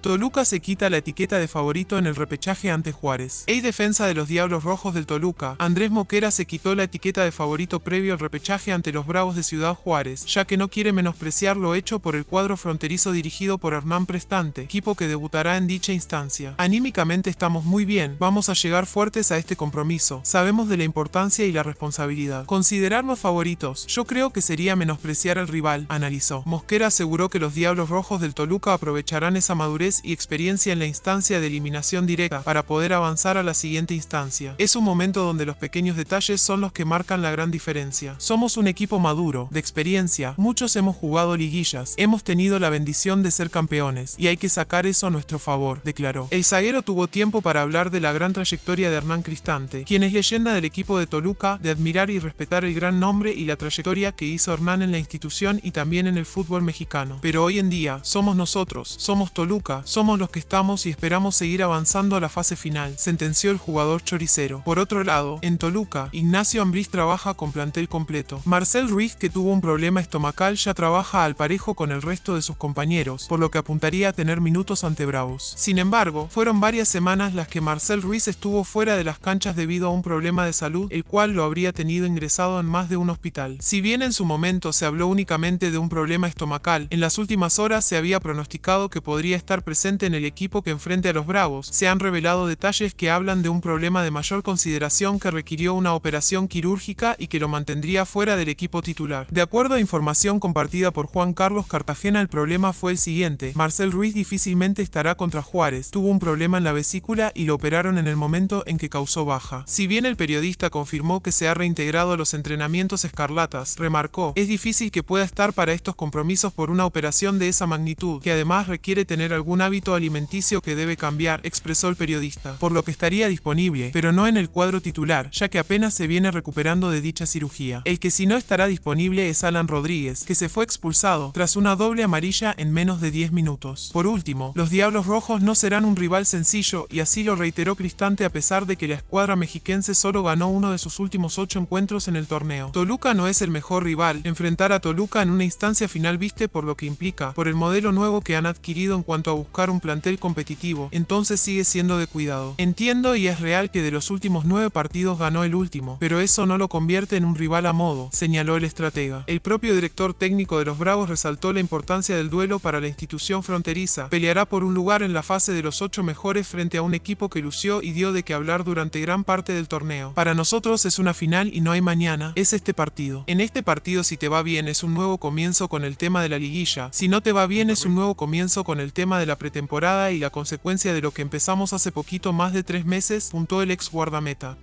Toluca se quita la etiqueta de favorito en el repechaje ante Juárez. Ey defensa de los Diablos Rojos del Toluca. Andrés Moquera se quitó la etiqueta de favorito previo al repechaje ante los Bravos de Ciudad Juárez, ya que no quiere menospreciar lo hecho por el cuadro fronterizo dirigido por Hernán Prestante, equipo que debutará en dicha instancia. Anímicamente estamos muy bien, vamos a llegar fuertes a este compromiso. Sabemos de la importancia y la responsabilidad. Considerarnos favoritos, yo creo que sería menospreciar al rival, analizó. Mosquera aseguró que los Diablos Rojos del Toluca aprovecharán esa madurez y experiencia en la instancia de eliminación directa para poder avanzar a la siguiente instancia. Es un momento donde los pequeños detalles son los que marcan la gran diferencia. Somos un equipo maduro, de experiencia, muchos hemos jugado liguillas, hemos tenido la bendición de ser campeones, y hay que sacar eso a nuestro favor, declaró. El zaguero tuvo tiempo para hablar de la gran trayectoria de Hernán Cristante, quien es leyenda del equipo de Toluca, de admirar y respetar el gran nombre y la trayectoria que hizo Hernán en la institución y también en el fútbol mexicano. Pero hoy en día, somos nosotros, somos Toluca, somos los que estamos y esperamos seguir avanzando a la fase final, sentenció el jugador choricero. Por otro lado, en Toluca, Ignacio Ambriz trabaja con plantel completo. Marcel Ruiz, que tuvo un problema estomacal, ya trabaja al parejo con el resto de sus compañeros, por lo que apuntaría a tener minutos ante Bravos. Sin embargo, fueron varias semanas las que Marcel Ruiz estuvo fuera de las canchas debido a un problema de salud, el cual lo habría tenido ingresado en más de un hospital. Si bien en su momento se habló únicamente de un problema estomacal, en las últimas horas se había pronosticado que podría estar presente en el equipo que enfrente a los Bravos, se han revelado detalles que hablan de un problema de mayor consideración que requirió una operación quirúrgica y que lo mantendría fuera del equipo titular. De acuerdo a información compartida por Juan Carlos Cartagena, el problema fue el siguiente. Marcel Ruiz difícilmente estará contra Juárez. Tuvo un problema en la vesícula y lo operaron en el momento en que causó baja. Si bien el periodista confirmó que se ha reintegrado a los entrenamientos escarlatas, remarcó, es difícil que pueda estar para estos compromisos por una operación de esa magnitud, que además requiere tener algún hábito alimenticio que debe cambiar, expresó el periodista, por lo que estaría disponible, pero no en el cuadro titular, ya que apenas se viene recuperando de dicha cirugía. El que si no estará disponible es Alan Rodríguez, que se fue expulsado tras una doble amarilla en menos de 10 minutos. Por último, los Diablos Rojos no serán un rival sencillo y así lo reiteró Cristante a pesar de que la escuadra mexiquense solo ganó uno de sus últimos ocho encuentros en el torneo. Toluca no es el mejor rival, enfrentar a Toluca en una instancia final viste por lo que implica, por el modelo nuevo que han adquirido en cuanto a buscar un plantel competitivo, entonces sigue siendo de cuidado. Entiendo y es real que de los últimos nueve partidos ganó el último, pero eso no lo convierte en un rival a modo, señaló el estratega. El propio director técnico de los Bravos resaltó la importancia del duelo para la institución fronteriza. Peleará por un lugar en la fase de los ocho mejores frente a un equipo que lució y dio de qué hablar durante gran parte del torneo. Para nosotros es una final y no hay mañana, es este partido. En este partido si te va bien es un nuevo comienzo con el tema de la liguilla, si no te va bien es un nuevo comienzo con el tema de la pretemporada y la consecuencia de lo que empezamos hace poquito más de tres meses, puntó el ex guardameta.